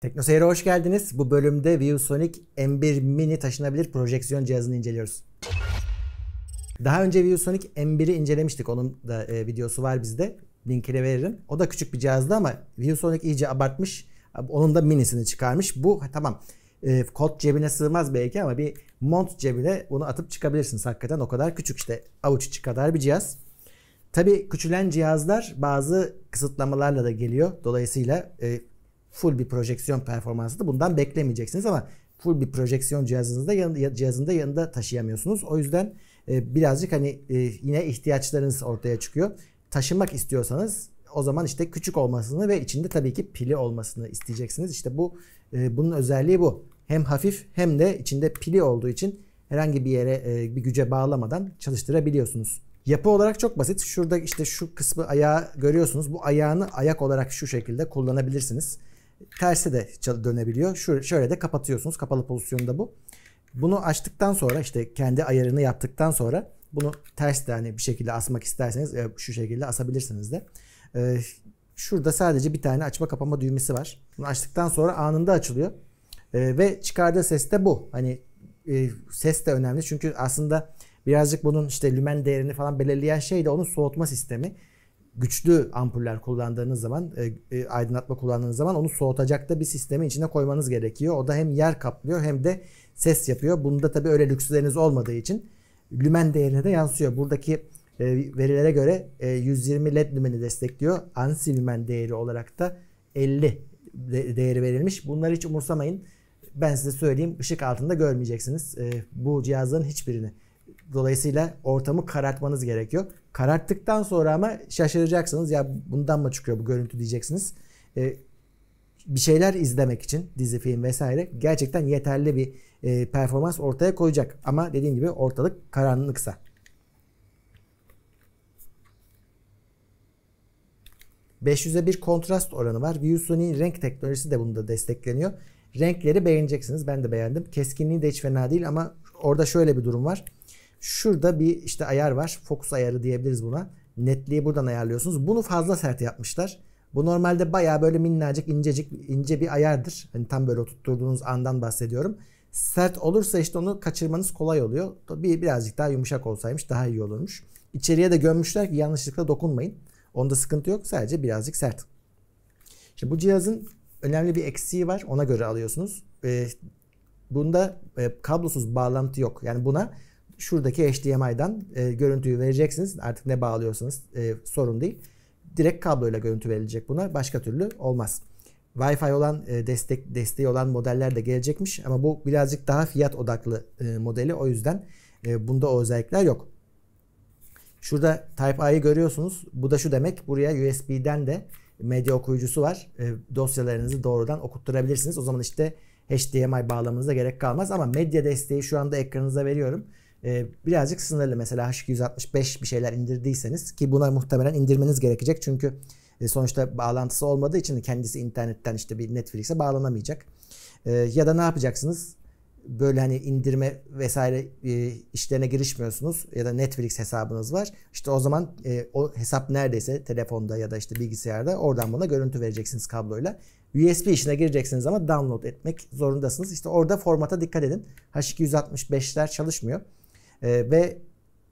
Teknoseyir'e hoş geldiniz. Bu bölümde ViewSonic M1 Mini taşınabilir projeksiyon cihazını inceliyoruz. Daha önce ViewSonic M1'i incelemiştik. Onun da e, videosu var bizde. Linkini veririm. O da küçük bir cihazdı ama ViewSonic iyice abartmış. Onun da minisini çıkarmış. Bu tamam e, kot cebine sığmaz belki ama bir mont cebine bunu atıp çıkabilirsiniz. Hakikaten o kadar küçük işte avuç içi kadar bir cihaz. Tabi küçülen cihazlar bazı kısıtlamalarla da geliyor. Dolayısıyla e, full bir projeksiyon performansı da bundan beklemeyeceksiniz ama full bir projeksiyon cihazınızda yan, cihazında yanında taşıyamıyorsunuz. O yüzden e, birazcık hani e, yine ihtiyaçlarınız ortaya çıkıyor. Taşımak istiyorsanız o zaman işte küçük olmasını ve içinde tabii ki pili olmasını isteyeceksiniz. İşte bu e, bunun özelliği bu. Hem hafif hem de içinde pili olduğu için herhangi bir yere bir güce bağlamadan çalıştırabiliyorsunuz. Yapı olarak çok basit. Şurada işte şu kısmı ayağı görüyorsunuz. Bu ayağını ayak olarak şu şekilde kullanabilirsiniz tersi de dönebiliyor. Şöyle de kapatıyorsunuz. Kapalı pozisyonda bu. Bunu açtıktan sonra işte kendi ayarını yaptıktan sonra bunu ters de hani bir şekilde asmak isterseniz e, şu şekilde asabilirsiniz de. E, şurada sadece bir tane açma kapama düğmesi var. Bunu açtıktan sonra anında açılıyor. E, ve çıkardığı ses de bu. Hani ses de önemli çünkü aslında birazcık bunun işte lümen değerini falan belirleyen şey de onun soğutma sistemi güçlü ampuller kullandığınız zaman, e, e, aydınlatma kullandığınız zaman onu soğutacak da bir sistemin içine koymanız gerekiyor. O da hem yer kaplıyor hem de ses yapıyor. Bunda tabii öyle lüksleriniz olmadığı için lümen değerine de yansıyor. Buradaki e, verilere göre e, 120 led lümeni destekliyor. Ansi lümen değeri olarak da 50 de- değeri verilmiş. Bunları hiç umursamayın. Ben size söyleyeyim ışık altında görmeyeceksiniz e, bu cihazların hiçbirini. Dolayısıyla ortamı karartmanız gerekiyor. Kararttıktan sonra ama şaşıracaksınız. Ya bundan mı çıkıyor bu görüntü diyeceksiniz. E, bir şeyler izlemek için dizi, film vesaire gerçekten yeterli bir e, performans ortaya koyacak. Ama dediğim gibi ortalık karanlıksa. %500'e bir kontrast oranı var. ViewSony'in renk teknolojisi de bunda destekleniyor. Renkleri beğeneceksiniz. Ben de beğendim. Keskinliği de hiç fena değil ama orada şöyle bir durum var. Şurada bir işte ayar var. Fokus ayarı diyebiliriz buna. Netliği buradan ayarlıyorsunuz. Bunu fazla sert yapmışlar. Bu normalde baya böyle minnacık incecik ince bir ayardır. Hani tam böyle tutturduğunuz andan bahsediyorum. Sert olursa işte onu kaçırmanız kolay oluyor. Bir, birazcık daha yumuşak olsaymış daha iyi olurmuş. İçeriye de gömmüşler ki yanlışlıkla dokunmayın. Onda sıkıntı yok sadece birazcık sert. Şimdi bu cihazın önemli bir eksiği var ona göre alıyorsunuz. Ee, bunda e, kablosuz bağlantı yok. Yani buna şuradaki HDMI'dan e, görüntüyü vereceksiniz. Artık ne bağlıyorsanız e, sorun değil. Direkt kabloyla görüntü verilecek buna. Başka türlü olmaz. Wi-Fi olan e, destek desteği olan modeller de gelecekmiş ama bu birazcık daha fiyat odaklı e, modeli o yüzden e, bunda o özellikler yok. Şurada Type-A'yı görüyorsunuz. Bu da şu demek. Buraya USB'den de medya okuyucusu var. E, dosyalarınızı doğrudan okutturabilirsiniz. O zaman işte HDMI bağlamanıza gerek kalmaz ama medya desteği şu anda ekranınıza veriyorum. Ee, birazcık sınırlı. Mesela H265 bir şeyler indirdiyseniz ki buna muhtemelen indirmeniz gerekecek çünkü e, sonuçta bağlantısı olmadığı için kendisi internetten işte bir Netflix'e bağlanamayacak. Ee, ya da ne yapacaksınız? Böyle hani indirme vesaire e, işlerine girişmiyorsunuz ya da Netflix hesabınız var. İşte o zaman e, o hesap neredeyse telefonda ya da işte bilgisayarda oradan buna görüntü vereceksiniz kabloyla. USB işine gireceksiniz ama download etmek zorundasınız. İşte orada formata dikkat edin. H265'ler çalışmıyor. E, ve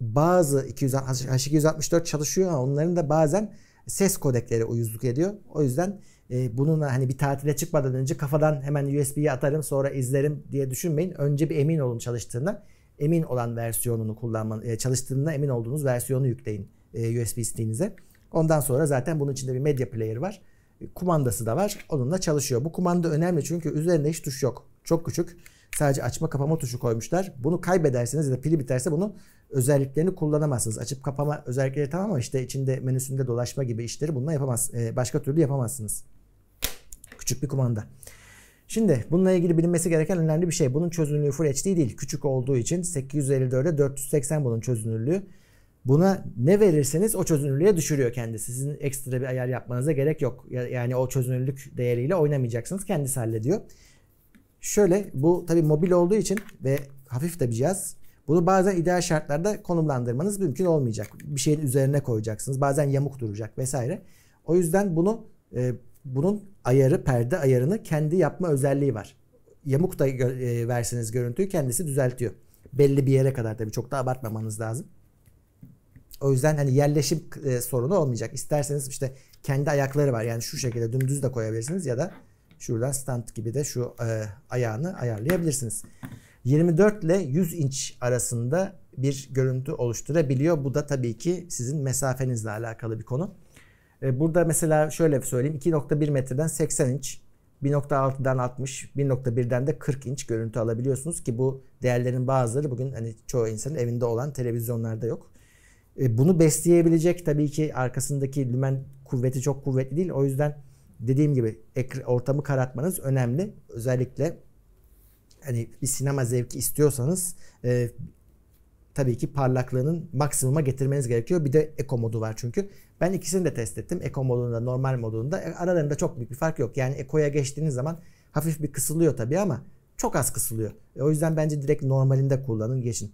bazı 264 çalışıyor ama onların da bazen ses kodekleri uyuzluk ediyor. O yüzden e, bununla hani bir tatile çıkmadan önce kafadan hemen USB'yi atarım sonra izlerim diye düşünmeyin. Önce bir emin olun çalıştığına. Emin olan versiyonunu kullanman, e, çalıştığına emin olduğunuz versiyonu yükleyin e, USB stick'inize. Ondan sonra zaten bunun içinde bir medya player var. Kumandası da var. Onunla çalışıyor. Bu kumanda önemli çünkü üzerinde hiç tuş yok. Çok küçük. Sadece açma kapama tuşu koymuşlar. Bunu kaybederseniz ya da pili biterse bunun özelliklerini kullanamazsınız. Açıp kapama özellikleri tamam ama işte içinde menüsünde dolaşma gibi işleri bununla yapamaz. E, başka türlü yapamazsınız. Küçük bir kumanda. Şimdi bununla ilgili bilinmesi gereken önemli bir şey. Bunun çözünürlüğü Full HD değil. Küçük olduğu için 854'e 480 bunun çözünürlüğü. Buna ne verirseniz o çözünürlüğe düşürüyor kendisi. Sizin ekstra bir ayar yapmanıza gerek yok. Yani o çözünürlük değeriyle oynamayacaksınız. Kendisi hallediyor. Şöyle bu tabi mobil olduğu için ve hafif de bir cihaz. Bunu bazen ideal şartlarda konumlandırmanız mümkün olmayacak. Bir şeyin üzerine koyacaksınız. Bazen yamuk duracak vesaire. O yüzden bunu e, bunun ayarı, perde ayarını kendi yapma özelliği var. Yamuk da gö- e, verseniz görüntüyü kendisi düzeltiyor. Belli bir yere kadar tabii çok da abartmamanız lazım. O yüzden hani yerleşim e, sorunu olmayacak. İsterseniz işte kendi ayakları var. Yani şu şekilde dümdüz de koyabilirsiniz ya da Şuradan stand gibi de şu e, ayağını ayarlayabilirsiniz. 24 ile 100 inç arasında bir görüntü oluşturabiliyor. Bu da tabii ki sizin mesafenizle alakalı bir konu. E, burada mesela şöyle söyleyeyim 2.1 metreden 80 inç 1.6'dan 60, 1.1'den de 40 inç görüntü alabiliyorsunuz ki bu değerlerin bazıları bugün hani çoğu insanın evinde olan televizyonlarda yok. E, bunu besleyebilecek tabii ki arkasındaki lümen kuvveti çok kuvvetli değil. O yüzden dediğim gibi ortamı karartmanız önemli. Özellikle hani bir sinema zevki istiyorsanız e, tabii ki parlaklığının maksimuma getirmeniz gerekiyor. Bir de eko modu var çünkü. Ben ikisini de test ettim. Eko modunda, normal modunda. E, aralarında çok büyük bir fark yok. Yani ekoya geçtiğiniz zaman hafif bir kısılıyor tabii ama çok az kısılıyor. E, o yüzden bence direkt normalinde kullanın, geçin.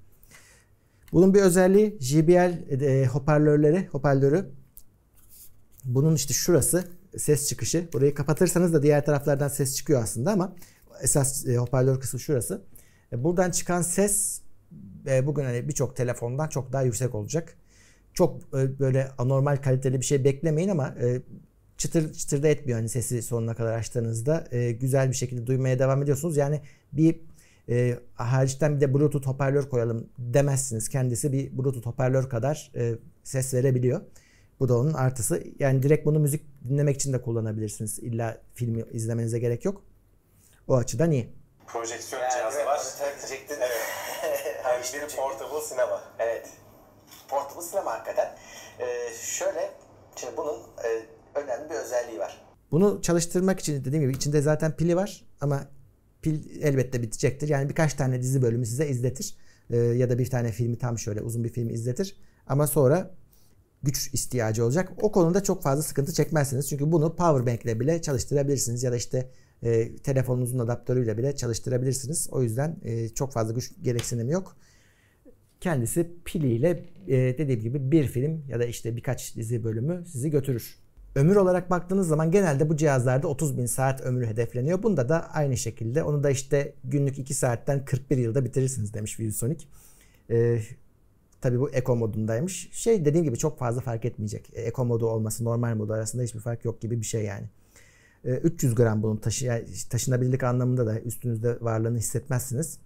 Bunun bir özelliği JBL e, hoparlörleri, hoparlörü. Bunun işte şurası ses çıkışı. Burayı kapatırsanız da diğer taraflardan ses çıkıyor aslında ama esas e, hoparlör kısmı şurası. E, buradan çıkan ses e, bugün hani birçok telefondan çok daha yüksek olacak. Çok böyle anormal kaliteli bir şey beklemeyin ama çıtır çıtır da etmiyor hani sesi sonuna kadar açtığınızda. güzel bir şekilde duymaya devam ediyorsunuz. Yani bir e, hariçten bir de Bluetooth hoparlör koyalım demezsiniz. Kendisi bir Bluetooth hoparlör kadar e, ses verebiliyor. Bu da onun artısı. Yani direkt bunu müzik dinlemek için de kullanabilirsiniz. İlla filmi izlemenize gerek yok. O açıdan iyi. Projeksiyon yani, cihazı var. Evet, diyecektin. Evet. portable sinema. Evet. Portable sinema hakikaten. Ee, şöyle, şimdi bunun e, önemli bir özelliği var. Bunu çalıştırmak için dediğim gibi içinde zaten pili var ama pil elbette bitecektir. Yani birkaç tane dizi bölümü size izletir. Ee, ya da bir tane filmi tam şöyle uzun bir film izletir. Ama sonra güç ihtiyacı olacak. O konuda çok fazla sıkıntı çekmezsiniz. Çünkü bunu power bank ile bile çalıştırabilirsiniz ya da işte e, telefonunuzun adaptörüyle bile çalıştırabilirsiniz. O yüzden e, çok fazla güç gereksinimi yok. Kendisi piliyle e, dediğim gibi bir film ya da işte birkaç dizi bölümü sizi götürür. Ömür olarak baktığınız zaman genelde bu cihazlarda 30 bin saat ömrü hedefleniyor. Bunda da aynı şekilde onu da işte günlük 2 saatten 41 yılda bitirirsiniz demiş ViewSonic. Ee, Tabi bu eko modundaymış. Şey dediğim gibi çok fazla fark etmeyecek. Eko modu olması normal modu arasında hiçbir fark yok gibi bir şey yani. 300 e, gram bunun taşı, taşınabilirlik anlamında da üstünüzde varlığını hissetmezsiniz.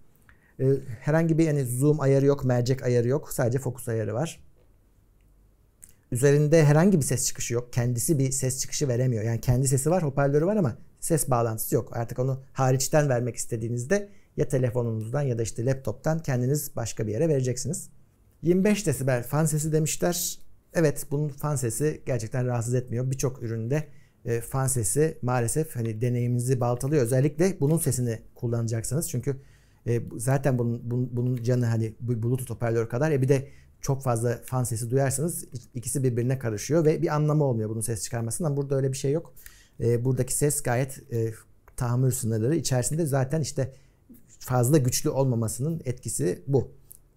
E, herhangi bir yani zoom ayarı yok, mercek ayarı yok. Sadece fokus ayarı var. Üzerinde herhangi bir ses çıkışı yok. Kendisi bir ses çıkışı veremiyor. Yani kendi sesi var, hoparlörü var ama ses bağlantısı yok. Artık onu hariçten vermek istediğinizde ya telefonunuzdan ya da işte laptoptan kendiniz başka bir yere vereceksiniz. 25 desibel fan sesi demişler. Evet bunun fan sesi gerçekten rahatsız etmiyor. Birçok üründe e, fan sesi maalesef hani deneyiminizi baltalıyor. Özellikle bunun sesini kullanacaksanız çünkü e, zaten bunun, bunun, canı hani bluetooth hoparlör kadar. E bir de çok fazla fan sesi duyarsanız ikisi birbirine karışıyor ve bir anlamı olmuyor bunun ses çıkarmasından. Burada öyle bir şey yok. E, buradaki ses gayet e, tahammül sınırları içerisinde zaten işte fazla güçlü olmamasının etkisi bu.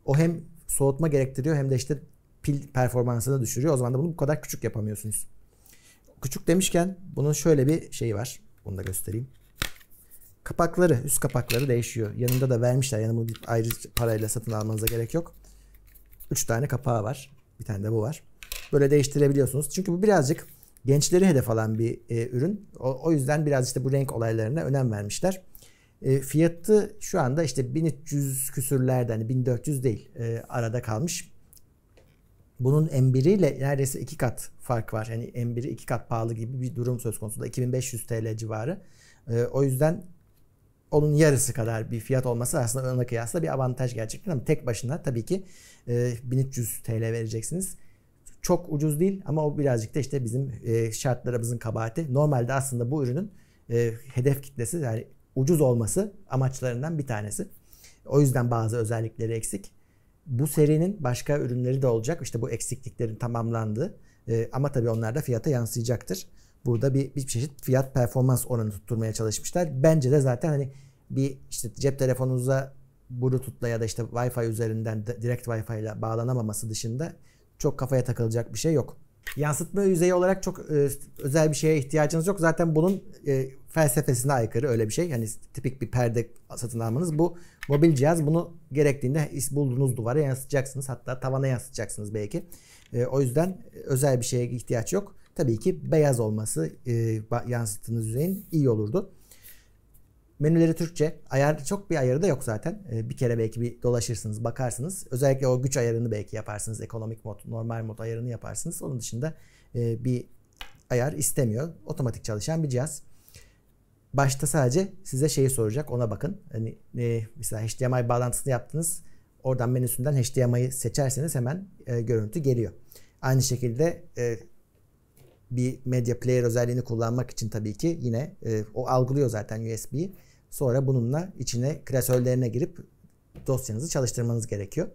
O hem soğutma gerektiriyor hem de işte pil performansını düşürüyor. O zaman da bunu bu kadar küçük yapamıyorsunuz. Küçük demişken bunun şöyle bir şeyi var. Bunu da göstereyim. Kapakları, üst kapakları değişiyor. Yanında da vermişler. Yani bunu ayrı parayla satın almanıza gerek yok. 3 tane kapağı var. Bir tane de bu var. Böyle değiştirebiliyorsunuz. Çünkü bu birazcık gençleri hedef alan bir e, ürün. O, o yüzden biraz işte bu renk olaylarına önem vermişler. E, fiyatı şu anda işte 1300 küsürlerde hani 1400 değil e, arada kalmış. Bunun M1 ile neredeyse iki kat fark var. Yani M1'i iki kat pahalı gibi bir durum söz konusu da 2500 TL civarı. E, o yüzden onun yarısı kadar bir fiyat olması aslında ona kıyasla bir avantaj gerçekten ama tek başına tabii ki 1300 TL vereceksiniz. Çok ucuz değil ama o birazcık da işte bizim şartlarımızın kabahati. Normalde aslında bu ürünün hedef kitlesi yani ucuz olması amaçlarından bir tanesi. O yüzden bazı özellikleri eksik. Bu serinin başka ürünleri de olacak. İşte bu eksikliklerin tamamlandı. E, ama tabii onlar da fiyata yansıyacaktır. Burada bir, bir çeşit fiyat performans oranı tutturmaya çalışmışlar. Bence de zaten hani bir işte cep telefonunuza Bluetooth'la ya da işte Wi-Fi üzerinden direkt Wi-Fi ile bağlanamaması dışında çok kafaya takılacak bir şey yok. Yansıtma yüzeyi olarak çok e, özel bir şeye ihtiyacınız yok. Zaten bunun e, felsefesine aykırı öyle bir şey. Yani tipik bir perde satın almanız. Bu mobil cihaz bunu gerektiğinde bulduğunuz duvara yansıtacaksınız. Hatta tavana yansıtacaksınız belki. E, o yüzden özel bir şeye ihtiyaç yok. Tabii ki beyaz olması e, yansıttığınız yüzeyin iyi olurdu. Menüleri Türkçe. Ayar çok bir ayarı da yok zaten. Ee, bir kere belki bir dolaşırsınız, bakarsınız. Özellikle o güç ayarını belki yaparsınız. Ekonomik mod, normal mod ayarını yaparsınız. Onun dışında e, bir ayar istemiyor. Otomatik çalışan bir cihaz. Başta sadece size şeyi soracak. Ona bakın. Hani e, mesela HDMI bağlantısını yaptınız. Oradan menüsünden HDMI'yi seçerseniz hemen e, görüntü geliyor. Aynı şekilde bir medya player özelliğini kullanmak için tabii ki yine e, o algılıyor zaten USB'yi Sonra bununla içine klasörlerine girip dosyanızı çalıştırmanız gerekiyor.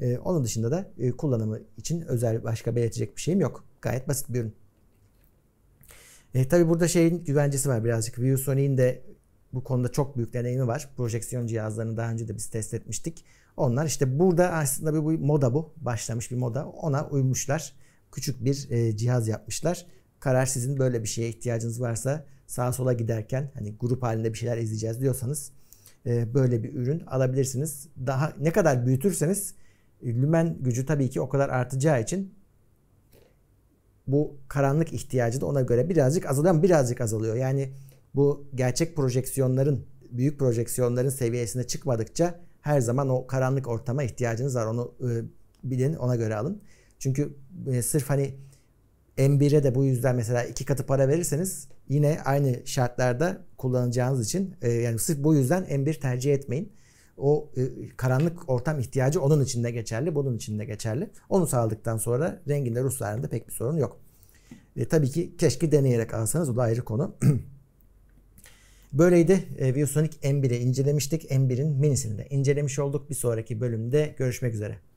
Ee, onun dışında da e, kullanımı için özel başka belirtecek bir şeyim yok. Gayet basit bir ürün. E, tabii burada şeyin güvencesi var birazcık. ViewSonic'in de bu konuda çok büyük deneyimi var. Projeksiyon cihazlarını daha önce de biz test etmiştik. Onlar işte burada aslında bir, bir moda bu. Başlamış bir moda. Ona uymuşlar. Küçük bir e, cihaz yapmışlar. Karar sizin böyle bir şeye ihtiyacınız varsa sağa sola giderken hani grup halinde bir şeyler izleyeceğiz diyorsanız e, böyle bir ürün alabilirsiniz. Daha ne kadar büyütürseniz e, lümen gücü tabii ki o kadar artacağı için bu karanlık ihtiyacı da ona göre birazcık azalıyor ama birazcık azalıyor. Yani bu gerçek projeksiyonların, büyük projeksiyonların seviyesine çıkmadıkça her zaman o karanlık ortama ihtiyacınız var. Onu e, bilin, ona göre alın. Çünkü e, sırf hani M1'e de bu yüzden mesela iki katı para verirseniz yine aynı şartlarda kullanacağınız için e, yani sırf bu yüzden M1 tercih etmeyin. O e, karanlık ortam ihtiyacı onun için de geçerli, bunun için de geçerli. Onu sağladıktan sonra renginde, ruslarında pek bir sorun yok. E, tabii ki keşke deneyerek alsanız o da ayrı konu. Böyleydi e, ViewSonic M1'i incelemiştik. M1'in minisini de incelemiş olduk. Bir sonraki bölümde görüşmek üzere.